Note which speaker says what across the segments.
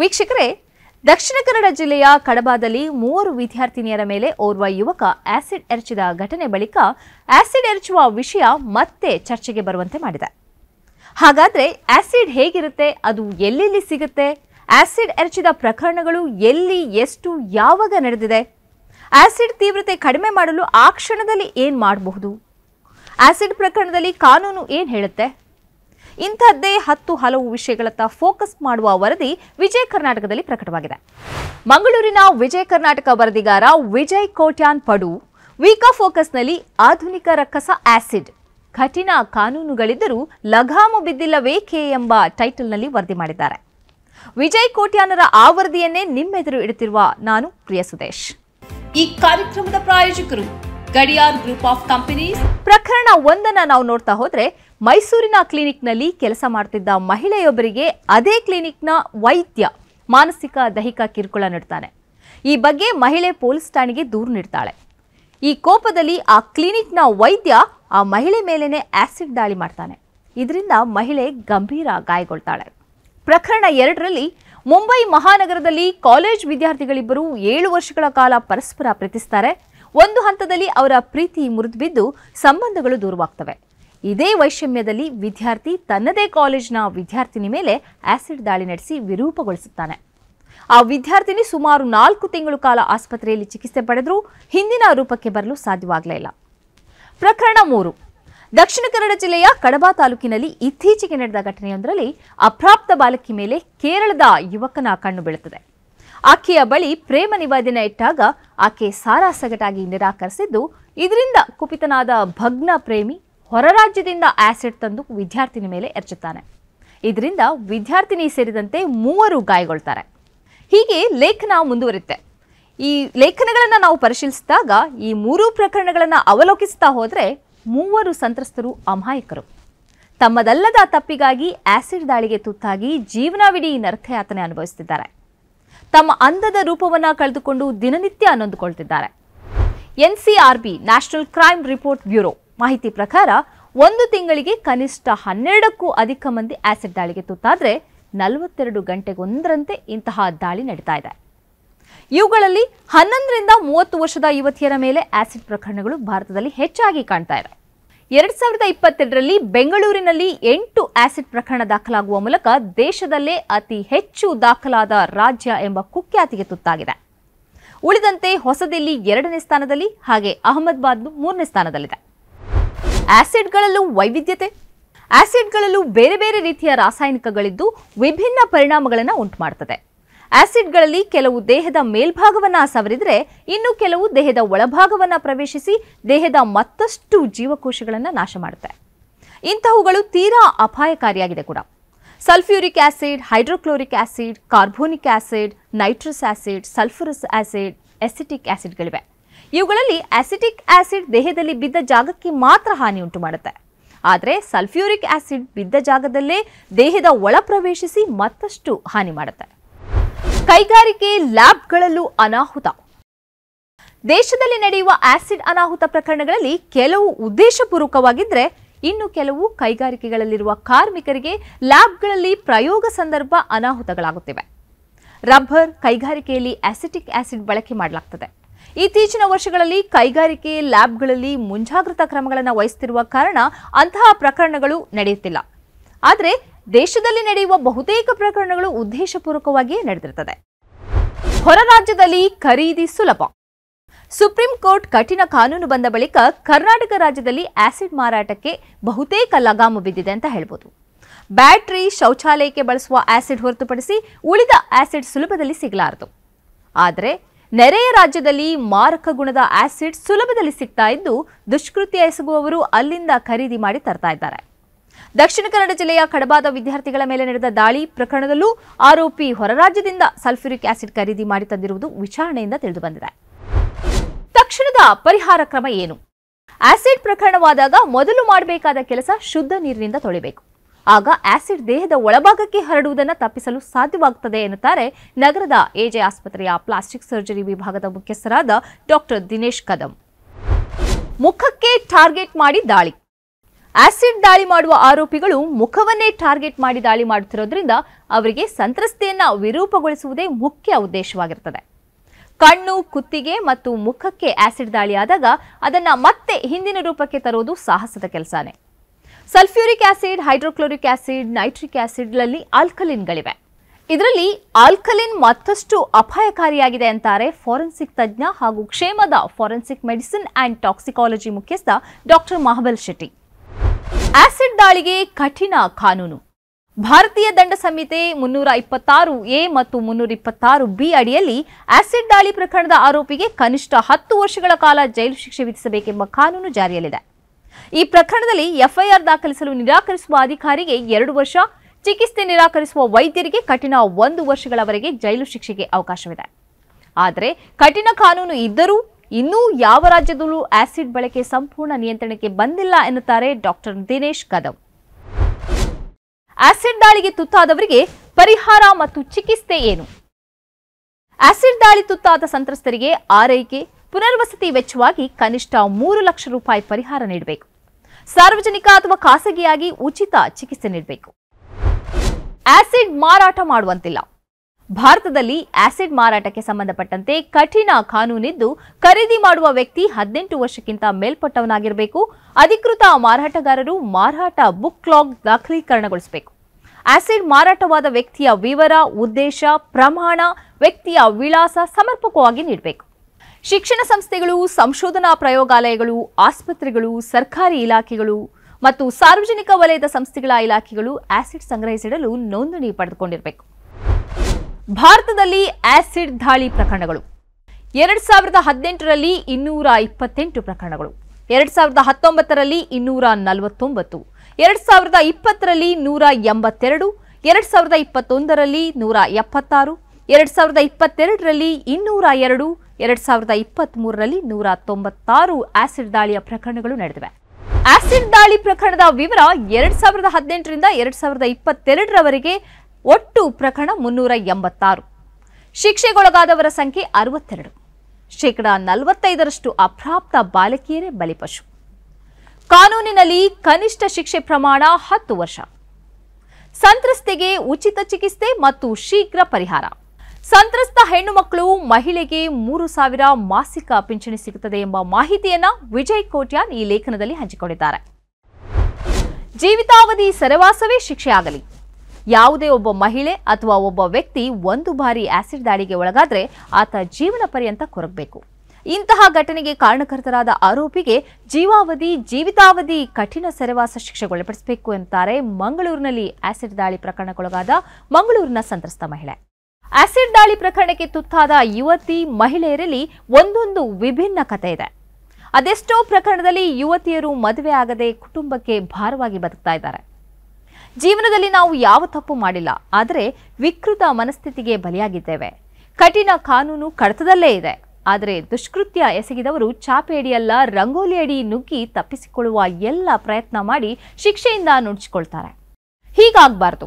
Speaker 1: ವೀಕ್ಷಕರೇ ದಕ್ಷಿಣ ಕನ್ನಡ ಜಿಲ್ಲೆಯ ಕಡಬಾದಲ್ಲಿ ಮೂವರು ವಿದ್ಯಾರ್ಥಿನಿಯರ ಮೇಲೆ ಓರ್ವ ಯುವಕ ಆಸಿಡ್ ಎರಚಿದ ಘಟನೆ ಬಳಿಕ ಆಸಿಡ್ ಎರಚುವ ವಿಷಯ ಮತ್ತೆ ಚರ್ಚೆಗೆ ಬರುವಂತೆ ಮಾಡಿದೆ ಹಾಗಾದರೆ ಆಸಿಡ್ ಹೇಗಿರುತ್ತೆ ಅದು ಎಲ್ಲೆಲ್ಲಿ ಸಿಗುತ್ತೆ ಆಸಿಡ್ ಎರಚಿದ ಪ್ರಕರಣಗಳು ಎಲ್ಲಿ ಎಷ್ಟು ಯಾವಾಗ ನಡೆದಿದೆ ಆಸಿಡ್ ತೀವ್ರತೆ ಕಡಿಮೆ ಮಾಡಲು ಆ ಕ್ಷಣದಲ್ಲಿ ಏನು ಮಾಡಬಹುದು ಆಸಿಡ್ ಪ್ರಕರಣದಲ್ಲಿ ಕಾನೂನು ಏನು ಹೇಳುತ್ತೆ ಇಂಥದ್ದೇ ಹತ್ತು ಹಲವು ವಿಷಯಗಳತ್ತ ಫೋಕಸ್ ಮಾಡುವ ವರದಿ ವಿಜಯ ಕರ್ನಾಟಕದಲ್ಲಿ ಪ್ರಕಟವಾಗಿದೆ ಮಂಗಳೂರಿನ ವಿಜಯ ಕರ್ನಾಟಕ ವರದಿಗಾರ ವಿಜಯ್ ಕೋಟ್ಯಾನ್ ಪಡು ಆಫ್ ಫೋಕಸ್ನಲ್ಲಿ ಆಧುನಿಕ ರಕ್ಕಸ ಆಸಿಡ್ ಕಠಿಣ ಕಾನೂನುಗಳಿದ್ದರೂ ಲಘಾಮು ಬಿದ್ದಿಲ್ಲವೇಕೆ ಎಂಬ ಟೈಟಲ್ನಲ್ಲಿ ವರದಿ ಮಾಡಿದ್ದಾರೆ ವಿಜಯ್ ಕೋಟ್ಯಾನರ ಆ ವರದಿಯನ್ನೇ ನಿಮ್ಮೆದುರು ಇಡುತ್ತಿರುವ ನಾನು ಪ್ರಿಯ ಸುದೇಶ್ ಈ ಕಾರ್ಯಕ್ರಮದ ಪ್ರಾಯೋಜಕರು ಗಡಿಯಾರ್ ಗ್ರೂಪ್ ಆಫ್ ಕಂಪನೀಸ್ ಪ್ರಕರಣ ಒಂದನ್ನ ನಾವು ನೋಡ್ತಾ ಹೋದ್ರೆ ಮೈಸೂರಿನ ಕ್ಲಿನಿಕ್ನಲ್ಲಿ ಕೆಲಸ ಮಾಡ್ತಿದ್ದ ಮಹಿಳೆಯೊಬ್ಬರಿಗೆ ಅದೇ ಕ್ಲಿನಿಕ್ನ ವೈದ್ಯ ಮಾನಸಿಕ ದೈಹಿಕ ಕಿರುಕುಳ ನೀಡ್ತಾನೆ ಈ ಬಗ್ಗೆ ಮಹಿಳೆ ಪೊಲೀಸ್ ಠಾಣೆಗೆ ದೂರು ನೀಡ್ತಾಳೆ ಈ ಕೋಪದಲ್ಲಿ ಆ ಕ್ಲಿನಿಕ್ನ ವೈದ್ಯ ಆ ಮಹಿಳೆ ಮೇಲೇನೆ ಆಸಿಡ್ ದಾಳಿ ಮಾಡ್ತಾನೆ ಇದರಿಂದ ಮಹಿಳೆ ಗಂಭೀರ ಗಾಯಗೊಳ್ತಾಳೆ ಪ್ರಕರಣ ಎರಡರಲ್ಲಿ ಮುಂಬೈ ಮಹಾನಗರದಲ್ಲಿ ಕಾಲೇಜ್ ವಿದ್ಯಾರ್ಥಿಗಳಿಬ್ಬರು ಏಳು ವರ್ಷಗಳ ಕಾಲ ಪರಸ್ಪರ ಪ್ರೀತಿಸ್ತಾರೆ ಒಂದು ಹಂತದಲ್ಲಿ ಅವರ ಪ್ರೀತಿ ಮುರಿದುಬಿದ್ದು ಸಂಬಂಧಗಳು ದೂರವಾಗ್ತವೆ ಇದೇ ವೈಷಮ್ಯದಲ್ಲಿ ವಿದ್ಯಾರ್ಥಿ ತನ್ನದೇ ಕಾಲೇಜ್ನ ವಿದ್ಯಾರ್ಥಿನಿ ಮೇಲೆ ಆಸಿಡ್ ದಾಳಿ ನಡೆಸಿ ವಿರೂಪಗೊಳಿಸುತ್ತಾನೆ ಆ ವಿದ್ಯಾರ್ಥಿನಿ ಸುಮಾರು ನಾಲ್ಕು ತಿಂಗಳು ಕಾಲ ಆಸ್ಪತ್ರೆಯಲ್ಲಿ ಚಿಕಿತ್ಸೆ ಪಡೆದರೂ ಹಿಂದಿನ ರೂಪಕ್ಕೆ ಬರಲು ಸಾಧ್ಯವಾಗಲೇ ಇಲ್ಲ ಪ್ರಕರಣ ಮೂರು ದಕ್ಷಿಣ ಕನ್ನಡ ಜಿಲ್ಲೆಯ ಕಡಬಾ ತಾಲೂಕಿನಲ್ಲಿ ಇತ್ತೀಚೆಗೆ ನಡೆದ ಘಟನೆಯೊಂದರಲ್ಲಿ ಅಪ್ರಾಪ್ತ ಬಾಲಕಿ ಮೇಲೆ ಕೇರಳದ ಯುವಕನ ಕಣ್ಣು ಬೀಳುತ್ತದೆ ಆಕೆಯ ಬಳಿ ಪ್ರೇಮ ನಿವೇದನೆ ಇಟ್ಟಾಗ ಆಕೆ ಸಾರಾಸಗಟಾಗಿ ನಿರಾಕರಿಸಿದ್ದು ಇದರಿಂದ ಕುಪಿತನಾದ ಭಗ್ನ ಪ್ರೇಮಿ ಹೊರರಾಜ್ಯದಿಂದ ಆಸಿಡ್ ತಂದು ವಿದ್ಯಾರ್ಥಿನಿ ಮೇಲೆ ಎರಚುತ್ತಾನೆ ಇದರಿಂದ ವಿದ್ಯಾರ್ಥಿನಿ ಸೇರಿದಂತೆ ಮೂವರು ಗಾಯಗೊಳ್ತಾರೆ ಹೀಗೆ ಲೇಖನ ಮುಂದುವರಿಯುತ್ತೆ ಈ ಲೇಖನಗಳನ್ನು ನಾವು ಪರಿಶೀಲಿಸಿದಾಗ ಈ ಮೂರೂ ಪ್ರಕರಣಗಳನ್ನು ಅವಲೋಕಿಸ್ತಾ ಹೋದರೆ ಮೂವರು ಸಂತ್ರಸ್ತರು ಅಮಾಯಕರು ತಮ್ಮದಲ್ಲದ ತಪ್ಪಿಗಾಗಿ ಆಸಿಡ್ ದಾಳಿಗೆ ತುತ್ತಾಗಿ ಜೀವನವಿಡೀ ನರ್ಥಯಾತನೆ ಅನುಭವಿಸುತ್ತಿದ್ದಾರೆ ತಮ್ಮ ಅಂದದ ರೂಪವನ್ನು ಕಳೆದುಕೊಂಡು ದಿನನಿತ್ಯ ನೊಂದುಕೊಳ್ತಿದ್ದಾರೆ NCRB national crime report bureau ಮಾಹಿತಿ ಪ್ರಕಾರ ಒಂದು ತಿಂಗಳಿಗೆ ಕನಿಷ್ಠ ಹನ್ನೆರಡಕ್ಕೂ ಅಧಿಕ ಮಂದಿ ಆಸಿಡ್ ದಾಳಿಗೆ ತುತ್ತಾದರೆ ನಲವತ್ತೆರಡು ಗಂಟೆಗೊಂದರಂತೆ ಇಂತಹ ದಾಳಿ ನಡೀತಾ ಇದೆ ಇವುಗಳಲ್ಲಿ ಹನ್ನೊಂದರಿಂದ ಮೂವತ್ತು ವರ್ಷದ ಯುವತಿಯರ ಮೇಲೆ ಆಸಿಡ್ ಪ್ರಕರಣಗಳು ಭಾರತದಲ್ಲಿ ಹೆಚ್ಚಾಗಿ ಕಾಣ್ತಾ ಇವೆ ಎರಡ್ ಸಾವಿರದ ಇಪ್ಪತ್ತೆರಡರಲ್ಲಿ ಬೆಂಗಳೂರಿನಲ್ಲಿ ಎಂಟು ಆಸಿಡ್ ಪ್ರಕರಣ ದಾಖಲಾಗುವ ಮೂಲಕ ದೇಶದಲ್ಲೇ ಅತಿ ಹೆಚ್ಚು ದಾಖಲಾದ ರಾಜ್ಯ ಎಂಬ ಕುಖ್ಯಾತಿಗೆ ತುತ್ತಾಗಿದೆ ಉಳಿದಂತೆ ಹೊಸದಿಲ್ಲಿ ಎರಡನೇ ಸ್ಥಾನದಲ್ಲಿ ಹಾಗೆ ಅಹಮದಾಬಾದ್ ಮೂರನೇ ಸ್ಥಾನದಲ್ಲಿದೆ ಆಸಿಡ್ಗಳಲ್ಲೂ ವೈವಿಧ್ಯತೆ ಆಸಿಡ್ಗಳಲ್ಲೂ ಬೇರೆ ಬೇರೆ ರೀತಿಯ ರಾಸಾಯನಿಕಗಳಿದ್ದು ವಿಭಿನ್ನ ಪರಿಣಾಮಗಳನ್ನು ಉಂಟು ಮಾಡುತ್ತದೆ ಆಸಿಡ್ಗಳಲ್ಲಿ ಕೆಲವು ದೇಹದ ಮೇಲ್ಭಾಗವನ್ನು ಸವರಿದರೆ ಇನ್ನು ಕೆಲವು ದೇಹದ ಒಳಭಾಗವನ್ನು ಪ್ರವೇಶಿಸಿ ದೇಹದ ಮತ್ತಷ್ಟು ಜೀವಕೋಶಗಳನ್ನು ನಾಶ ಮಾಡುತ್ತೆ ಇಂತಹವುಗಳು ತೀರಾ ಅಪಾಯಕಾರಿಯಾಗಿದೆ ಕೂಡ sulphuric acid hydrochloric acid carbonic acid nitrous acid sulphurous acid acetic ಆಸಿಡ್ಗಳಿವೆ ಇವುಗಳಲ್ಲಿ ಆಸಿಟಿಕ್ ಆಸಿಡ್ ದೇಹದಲ್ಲಿ ಬಿದ್ದ ಜಾಗಕ್ಕೆ ಮಾತ್ರ ಹಾನಿ ಉಂಟು ಮಾಡುತ್ತೆ ಆದರೆ ಸಲ್ಫ್ಯೂರಿಕ್ ಆಸಿಡ್ ಬಿದ್ದ ಜಾಗದಲ್ಲೇ ದೇಹದ ಒಳ ಪ್ರವೇಶಿಸಿ ಮತ್ತಷ್ಟು ಹಾನಿ ಮಾಡುತ್ತೆ ಕೈಗಾರಿಕೆ ಲ್ಯಾಬ್ಗಳಲ್ಲೂ ಅನಾಹುತ ದೇಶದಲ್ಲಿ ನಡೆಯುವ ಆಸಿಡ್ ಅನಾಹುತ ಪ್ರಕರಣಗಳಲ್ಲಿ ಕೆಲವು ಉದ್ದೇಶಪೂರ್ವಕವಾಗಿದ್ದರೆ ಇನ್ನು ಕೆಲವು ಕೈಗಾರಿಕೆಗಳಲ್ಲಿರುವ ಕಾರ್ಮಿಕರಿಗೆ ಲ್ಯಾಬ್ಗಳಲ್ಲಿ ಪ್ರಯೋಗ ಸಂದರ್ಭ ಅನಾಹುತಗಳಾಗುತ್ತಿವೆ ರಬ್ಬರ್ ಕೈಗಾರಿಕೆಯಲ್ಲಿ ಆಸಿಟಿಕ್ ಆಸಿಡ್ ಬಳಕೆ ಮಾಡಲಾಗ್ತದೆ ಇತ್ತೀಚಿನ ವರ್ಷಗಳಲ್ಲಿ ಕೈಗಾರಿಕೆ ಲ್ಯಾಬ್ಗಳಲ್ಲಿ ಮುಂಜಾಗ್ರತಾ ಕ್ರಮಗಳನ್ನು ವಹಿಸುತ್ತಿರುವ ಕಾರಣ ಅಂತಹ ಪ್ರಕರಣಗಳು ನಡೆಯುತ್ತಿಲ್ಲ ಆದರೆ ದೇಶದಲ್ಲಿ ನಡೆಯುವ ಬಹುತೇಕ ಪ್ರಕರಣಗಳು ಉದ್ದೇಶಪೂರ್ವಕವಾಗಿಯೇ ನಡೆದಿರುತ್ತದೆ ಹೊರ ರಾಜ್ಯದಲ್ಲಿ ಖರೀದಿ ಸುಲಭ ಸುಪ್ರೀಂ ಕೋರ್ಟ್ ಕಠಿಣ ಕಾನೂನು ಬಂದ ಬಳಿಕ ಕರ್ನಾಟಕ ರಾಜ್ಯದಲ್ಲಿ ಆಸಿಡ್ ಮಾರಾಟಕ್ಕೆ ಬಹುತೇಕ ಲಗಾಮು ಬಿದ್ದಿದೆ ಅಂತ ಹೇಳ್ಬೋದು ಬ್ಯಾಟ್ರಿ ಶೌಚಾಲಯಕ್ಕೆ ಬಳಸುವ ಆಸಿಡ್ ಹೊರತುಪಡಿಸಿ ಉಳಿದ ಆಸಿಡ್ ಸುಲಭದಲ್ಲಿ ಸಿಗಲಾರದು ಆದರೆ ನೆರೆಯ ರಾಜ್ಯದಲ್ಲಿ ಮಾರಕ ಗುಣದ ಆಸಿಡ್ ಸುಲಭದಲ್ಲಿ ಸಿಗ್ತಾ ಇದ್ದು ದುಷ್ಕೃತ್ಯ ಎಸಗುವವರು ಅಲ್ಲಿಂದ ಖರೀದಿ ಮಾಡಿ ತರ್ತಾ ಇದ್ದಾರೆ ದಕ್ಷಿಣ ಕನ್ನಡ ಜಿಲ್ಲೆಯ ಕಡಬಾದ ವಿದ್ಯಾರ್ಥಿಗಳ ಮೇಲೆ ನಡೆದ ದಾಳಿ ಪ್ರಕರಣದಲ್ಲೂ ಆರೋಪಿ ಹೊರರಾಜ್ಯದಿಂದ ಸಲ್ಫ್ಯೂರಿಕ್ ಆಸಿಡ್ ಖರೀದಿ ಮಾಡಿ ತಂದಿರುವುದು ವಿಚಾರಣೆಯಿಂದ ತಿಳಿದುಬಂದಿದೆ ತಕ್ಷಣದ ಪರಿಹಾರ ಕ್ರಮ ಏನು ಆಸಿಡ್ ಪ್ರಕರಣವಾದಾಗ ಮೊದಲು ಮಾಡಬೇಕಾದ ಕೆಲಸ ಶುದ್ಧ ನೀರಿನಿಂದ ತೊಳಿಬೇಕು ಆಗ ಆಸಿಡ್ ದೇಹದ ಒಳಭಾಗಕ್ಕೆ ಹರಡುವುದನ್ನು ತಪ್ಪಿಸಲು ಸಾಧ್ಯವಾಗುತ್ತದೆ ಎನ್ನುತ್ತಾರೆ ನಗರದ ಎಜೆ ಆಸ್ಪತ್ರೆಯ ಪ್ಲಾಸ್ಟಿಕ್ ಸರ್ಜರಿ ವಿಭಾಗದ ಮುಖ್ಯಸ್ಥರಾದ ಡಾಕ್ಟರ್ ದಿನೇಶ್ ಕದಂ ಮುಖಕ್ಕೆ ಟಾರ್ಗೆಟ್ ಮಾಡಿ ದಾಳಿ ಆಸಿಡ್ ದಾಳಿ ಮಾಡುವ ಆರೋಪಿಗಳು ಮುಖವನ್ನೇ ಟಾರ್ಗೆಟ್ ಮಾಡಿ ದಾಳಿ ಮಾಡುತ್ತಿರೋದ್ರಿಂದ ಅವರಿಗೆ ಸಂತ್ರಸ್ತೆಯನ್ನ ವಿರೂಪಗೊಳಿಸುವುದೇ ಮುಖ್ಯ ಉದ್ದೇಶವಾಗಿರುತ್ತದೆ ಕಣ್ಣು ಕುತ್ತಿಗೆ ಮತ್ತು ಮುಖಕ್ಕೆ ಆಸಿಡ್ ದಾಳಿಯಾದಾಗ ಅದನ್ನು ಮತ್ತೆ ಹಿಂದಿನ ರೂಪಕ್ಕೆ ತರುವುದು ಸಾಹಸದ ಕೆಲಸನೇ sulphuric acid hydrochloric acid nitric ಆಸಿಡ್ಗಳಲ್ಲಿ ಆಲ್ಕಲಿನ್ಗಳಿವೆ ಇದರಲ್ಲಿ ಆಲ್ಕಲಿನ್ ಮತ್ತಷ್ಟು ಅಪಾಯಕಾರಿಯಾಗಿದೆ ಅಂತಾರೆ ಫಾರೆನ್ಸಿಕ್ ತಜ್ಞ ಹಾಗೂ ಕ್ಷೇಮದ ಫಾರೆನ್ಸಿಕ್ ಮೆಡಿಸಿನ್ ಆ್ಯಂಡ್ ಟಾಕ್ಸಿಕಾಲಜಿ ಮುಖ್ಯಸ್ಥ ಡಾಕ್ಟರ್ ಮಹಬಲ್ ಶೆಟ್ಟಿ ಆಸಿಡ್ ದಾಳಿಗೆ ಕಠಿಣ ಕಾನೂನು ಭಾರತೀಯ ದಂಡ ಸಂಹಿತೆ ಮುನ್ನೂರ ಇಪ್ಪತ್ತಾರು ಎ ಮತ್ತು ಮುನ್ನೂರ ಇಪ್ಪತ್ತಾರು ಬಿ ಅಡಿಯಲ್ಲಿ ಆಸಿಡ್ ದಾಳಿ ಪ್ರಕರಣದ ಆರೋಪಿಗೆ ಕನಿಷ್ಠ ಹತ್ತು ವರ್ಷಗಳ ಕಾಲ ಜೈಲು ಶಿಕ್ಷೆ ವಿಧಿಸಬೇಕೆಂಬ ಕಾನೂನು ಜಾರಿಯಲ್ಲಿದೆ ಈ ಪ್ರಕರಣದಲ್ಲಿ ಎಫ್ಐಆರ್ ದಾಖಲಿಸಲು ನಿರಾಕರಿಸುವ ಅಧಿಕಾರಿಗೆ ಎರಡು ವರ್ಷ ಚಿಕಿತ್ಸೆ ನಿರಾಕರಿಸುವ ವೈದ್ಯರಿಗೆ ಕಠಿಣ ಒಂದು ವರ್ಷಗಳವರೆಗೆ ಜೈಲು ಶಿಕ್ಷೆಗೆ ಅವಕಾಶವಿದೆ ಆದರೆ ಕಠಿಣ ಕಾನೂನು ಇದ್ದರೂ ಇನ್ನೂ ಯಾವ ರಾಜ್ಯದಲ್ಲೂ ಆಸಿಡ್ ಬಳಕೆ ಸಂಪೂರ್ಣ ನಿಯಂತ್ರಣಕ್ಕೆ ಬಂದಿಲ್ಲ ಎನ್ನುತ್ತಾರೆ ಡಾಕ್ಟರ್ ದಿನೇಶ್ ಕದಂ ಆಸಿಡ್ ದಾಳಿಗೆ ತುತ್ತಾದವರಿಗೆ ಪರಿಹಾರ ಮತ್ತು ಚಿಕಿತ್ಸೆ ಏನು ಆಸಿಡ್ ದಾಳಿ ತುತ್ತಾದ ಸಂತ್ರಸ್ತರಿಗೆ ಆರೈಕೆ ಪುನರ್ವಸತಿ ವೆಚ್ಚವಾಗಿ ಕನಿಷ್ಠ ಮೂರು ಲಕ್ಷ ರೂಪಾಯಿ ಪರಿಹಾರ ನೀಡಬೇಕು ಸಾರ್ವಜನಿಕ ಅಥವಾ ಖಾಸಗಿಯಾಗಿ ಉಚಿತ ಚಿಕಿತ್ಸೆ ನೀಡಬೇಕು ಆಸಿಡ್ ಮಾರಾಟ ಮಾಡುವಂತಿಲ್ಲ ಭಾರತದಲ್ಲಿ ಆಸಿಡ್ ಮಾರಾಟಕ್ಕೆ ಸಂಬಂಧಪಟ್ಟಂತೆ ಕಠಿಣ ಕಾನೂನಿದ್ದು ಖರೀದಿ ಮಾಡುವ ವ್ಯಕ್ತಿ ಹದಿನೆಂಟು ವರ್ಷಕ್ಕಿಂತ ಮೇಲ್ಪಟ್ಟವನಾಗಿರಬೇಕು ಅಧಿಕೃತ ಮಾರಾಟಗಾರರು ಮಾರಾಟ ಬುಕ್ ಕ್ಲಾಗ್ ದಾಖಲೀಕರಣಗೊಳಿಸಬೇಕು ಆಸಿಡ್ ಮಾರಾಟವಾದ ವ್ಯಕ್ತಿಯ ವಿವರ ಉದ್ದೇಶ ಪ್ರಮಾಣ ವ್ಯಕ್ತಿಯ ವಿಳಾಸ ಸಮರ್ಪಕವಾಗಿ ನೀಡಬೇಕು ಶಿಕ್ಷಣ ಸಂಸ್ಥೆಗಳು ಸಂಶೋಧನಾ ಪ್ರಯೋಗಾಲಯಗಳು ಆಸ್ಪತ್ರೆಗಳು ಸರ್ಕಾರಿ ಇಲಾಖೆಗಳು ಮತ್ತು ಸಾರ್ವಜನಿಕ ವಲಯದ ಸಂಸ್ಥೆಗಳ ಇಲಾಖೆಗಳು ಆಸಿಡ್ ಸಂಗ್ರಹಿಸಿಡಲು ನೋಂದಣಿ ಪಡೆದುಕೊಂಡಿರಬೇಕು ಭಾರತದಲ್ಲಿ ಆಸಿಡ್ ದಾಳಿ ಪ್ರಕರಣಗಳು ಎರಡ್ ಸಾವಿರದ ಹದಿನೆಂಟರಲ್ಲಿ ಇನ್ನೂರ ಇಪ್ಪತ್ತೆಂಟು ಪ್ರಕರಣಗಳು ಎರಡ್ ಸಾವಿರದ ಹತ್ತೊಂಬತ್ತರಲ್ಲಿ ಇನ್ನೂರ ನಲವತ್ತೊಂಬತ್ತು ಎರಡ್ ಸಾವಿರದ ಇಪ್ಪತ್ತರಲ್ಲಿ ನೂರ ಎಂಬತ್ತೆರಡು ಎರಡ್ ಸಾವಿರದ ಇಪ್ಪತ್ತೊಂದರಲ್ಲಿ ನೂರ ಎಪ್ಪತ್ತಾರು ಎರಡ್ ಸಾವಿರದ ಇಪ್ಪತ್ತೆರಡರಲ್ಲಿ ಇನ್ನೂರ ಎರಡು ಎರಡ್ ಸಾವಿರದ ಇಪ್ಪತ್ತ್ಮೂರರಲ್ಲಿ ನೂರ ತೊಂಬತ್ತಾರು ಆಸಿಡ್ ದಾಳಿಯ ಪ್ರಕರಣಗಳು ನಡೆದಿವೆ ಆಸಿಡ್ ದಾಳಿ ಪ್ರಕರಣದ ವಿವರ ಎರಡ್ ಸಾವಿರದ ಹದಿನೆಂಟರಿಂದ ಎರಡ್ ಸಾವಿರದ ಇಪ್ಪತ್ತೆರಡರವರೆಗೆ ಒಟ್ಟು ಪ್ರಕರಣ ಮುನ್ನೂರ ಎಂಬತ್ತಾರು ಶಿಕ್ಷೆಗೊಳಗಾದವರ ಸಂಖ್ಯೆ ಅರವತ್ತೆರಡು ಶೇಕಡ ನಲವತ್ತೈದರಷ್ಟು ಅಪ್ರಾಪ್ತ ಬಾಲಕಿಯರೇ ಬಲಿಪಶು ಕಾನೂನಿನಲ್ಲಿ ಕನಿಷ್ಠ ಶಿಕ್ಷೆ ಪ್ರಮಾಣ ಹತ್ತು ವರ್ಷ ಸಂತ್ರಸ್ತೆಗೆ ಉಚಿತ ಚಿಕಿತ್ಸೆ ಮತ್ತು ಶೀಘ್ರ ಪರಿಹಾರ ಸಂತ್ರಸ್ತ ಹೆಣ್ಣು ಮಕ್ಕಳು ಮಹಿಳೆಗೆ ಮೂರು ಸಾವಿರ ಮಾಸಿಕ ಪಿಂಚಣಿ ಸಿಗುತ್ತದೆ ಎಂಬ ಮಾಹಿತಿಯನ್ನು ವಿಜಯ್ ಕೋಟ್ಯಾನ್ ಈ ಲೇಖನದಲ್ಲಿ ಹಂಚಿಕೊಂಡಿದ್ದಾರೆ ಜೀವಿತಾವಧಿ ಸರವಾಸವೇ ಶಿಕ್ಷೆಯಾಗಲಿ ಯಾವುದೇ ಒಬ್ಬ ಮಹಿಳೆ ಅಥವಾ ಒಬ್ಬ ವ್ಯಕ್ತಿ ಒಂದು ಬಾರಿ ಆಸಿಡ್ ದಾಳಿಗೆ ಒಳಗಾದರೆ ಆತ ಜೀವನ ಪರ್ಯಂತ ಕೊರಗಬೇಕು ಇಂತಹ ಘಟನೆಗೆ ಕಾರಣಕರ್ತರಾದ ಆರೋಪಿಗೆ ಜೀವಾವಧಿ ಜೀವಿತಾವಧಿ ಕಠಿಣ ಸೆರೆವಾಸ ಶಿಕ್ಷೆ ಒಳಪಡಿಸಬೇಕು ಎಂತಾರೆ ಮಂಗಳೂರಿನಲ್ಲಿ ಆಸಿಡ್ ದಾಳಿ ಪ್ರಕರಣಕ್ಕೊಳಗಾದ ಮಂಗಳೂರಿನ ಸಂತ್ರಸ್ತ ಮಹಿಳೆ ಆಸಿಡ್ ದಾಳಿ ಪ್ರಕರಣಕ್ಕೆ ತುತ್ತಾದ ಯುವತಿ ಮಹಿಳೆಯರಲ್ಲಿ ಒಂದೊಂದು ವಿಭಿನ್ನ ಕಥೆ ಇದೆ ಅದೆಷ್ಟೋ ಪ್ರಕರಣದಲ್ಲಿ ಯುವತಿಯರು ಮದುವೆ ಆಗದೆ ಕುಟುಂಬಕ್ಕೆ ಭಾರವಾಗಿ ಬದುಕ್ತಾ ಇದ್ದಾರೆ ಜೀವನದಲ್ಲಿ ನಾವು ಯಾವ ತಪ್ಪು ಮಾಡಿಲ್ಲ ಆದರೆ ವಿಕೃತ ಮನಸ್ಥಿತಿಗೆ ಬಲಿಯಾಗಿದ್ದೇವೆ ಕಠಿಣ ಕಾನೂನು ಕಡತದಲ್ಲೇ ಇದೆ ಆದರೆ ದುಷ್ಕೃತ್ಯ ಎಸಗಿದವರು ರಂಗೋಲಿ ರಂಗೋಲಿಯಡಿ ನುಗ್ಗಿ ತಪ್ಪಿಸಿಕೊಳ್ಳುವ ಎಲ್ಲ ಪ್ರಯತ್ನ ಮಾಡಿ ಶಿಕ್ಷೆಯಿಂದ ನುಡಿಸಿಕೊಳ್ತಾರೆ ಹೀಗಾಗಬಾರ್ದು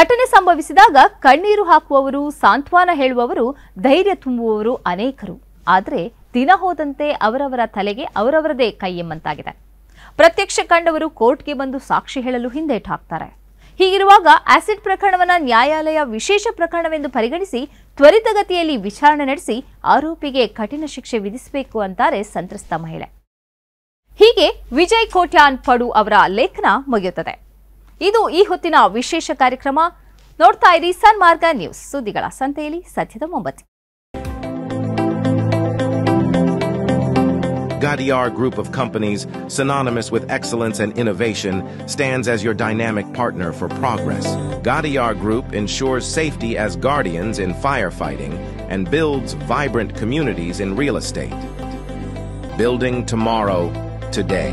Speaker 1: ಘಟನೆ ಸಂಭವಿಸಿದಾಗ ಕಣ್ಣೀರು ಹಾಕುವವರು ಸಾಂತ್ವನ ಹೇಳುವವರು ಧೈರ್ಯ ತುಂಬುವವರು ಅನೇಕರು ಆದರೆ ದಿನ ಹೋದಂತೆ ಅವರವರ ತಲೆಗೆ ಅವರವರದೇ ಎಂಬಂತಾಗಿದೆ ಪ್ರತ್ಯಕ್ಷ ಕಂಡವರು ಕೋರ್ಟ್ಗೆ ಬಂದು ಸಾಕ್ಷಿ ಹೇಳಲು ಹಿಂದೇಟು ಹಾಕ್ತಾರೆ ಹೀಗಿರುವಾಗ ಆಸಿಡ್ ಪ್ರಕರಣವನ್ನು ನ್ಯಾಯಾಲಯ ವಿಶೇಷ ಪ್ರಕರಣವೆಂದು ಪರಿಗಣಿಸಿ ತ್ವರಿತಗತಿಯಲ್ಲಿ ವಿಚಾರಣೆ ನಡೆಸಿ ಆರೋಪಿಗೆ ಕಠಿಣ ಶಿಕ್ಷೆ ವಿಧಿಸಬೇಕು ಅಂತಾರೆ ಸಂತ್ರಸ್ತ ಮಹಿಳೆ ಹೀಗೆ ವಿಜಯ್ ಕೋಟ್ಯಾನ್ ಪಡು ಅವರ ಲೇಖನ ಮುಗಿಯುತ್ತದೆ ಇದು ಈ ಹೊತ್ತಿನ ವಿಶೇಷ ಕಾರ್ಯಕ್ರಮ ನೋಡ್ತಾ ಇರಿ ಸನ್ಮಾರ್ಗ ನ್ಯೂಸ್ ಸುದ್ದಿಗಳ ಸಂತೆಯಲ್ಲಿ ಸದ್ಯದ ಮೊಂಬತ್ತಿ Gadiar Group of companies, synonymous with excellence and innovation, stands as your dynamic partner for progress. Gadiar Group ensures safety as guardians in firefighting and builds vibrant communities in real estate. Building tomorrow, today.